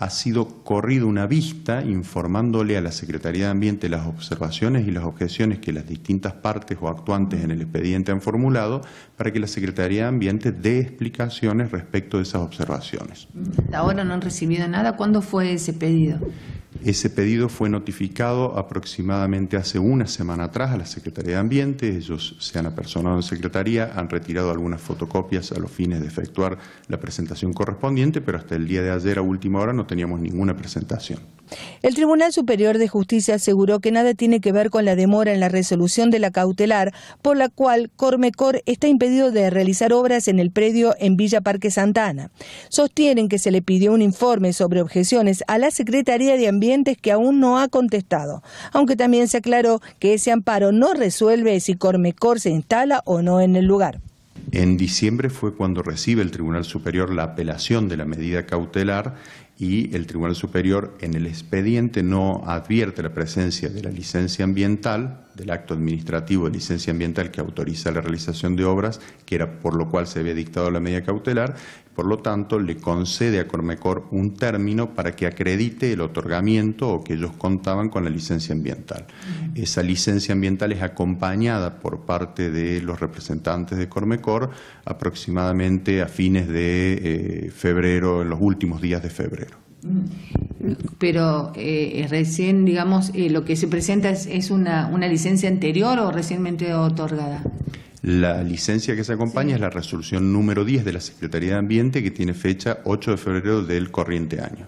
ha sido corrido una vista informándole a la Secretaría de Ambiente las observaciones y las objeciones que las distintas partes o actuantes en el expediente han formulado para que la Secretaría de Ambiente dé explicaciones respecto de esas observaciones. Ahora no han recibido nada. ¿Cuándo fue ese pedido? Ese pedido fue notificado aproximadamente hace una semana atrás a la Secretaría de Ambiente. Ellos se han apersonado en Secretaría, han retirado algunas fotocopias a los fines de efectuar la presentación correspondiente, pero hasta el día de ayer a última hora no teníamos ninguna presentación. El Tribunal Superior de Justicia aseguró que nada tiene que ver con la demora en la resolución de la cautelar, por la cual Cormecor está impedido de realizar obras en el predio en Villa Parque Santana. Sostienen que se le pidió un informe sobre objeciones a la Secretaría de Ambientes que aún no ha contestado, aunque también se aclaró que ese amparo no resuelve si Cormecor se instala o no en el lugar. En diciembre fue cuando recibe el Tribunal Superior la apelación de la medida cautelar y el Tribunal Superior en el expediente no advierte la presencia de la licencia ambiental, del acto administrativo de licencia ambiental que autoriza la realización de obras, que era por lo cual se había dictado la medida cautelar, por lo tanto, le concede a Cormecor un término para que acredite el otorgamiento o que ellos contaban con la licencia ambiental. Esa licencia ambiental es acompañada por parte de los representantes de Cormecor aproximadamente a fines de eh, febrero, en los últimos días de febrero. Pero eh, recién, digamos, eh, lo que se presenta es, una, licencia anterior o recientemente otorgada. La licencia que se acompaña es la resolución número 10 de la Secretaría de Ambiente que tiene fecha 8 de febrero del corriente año.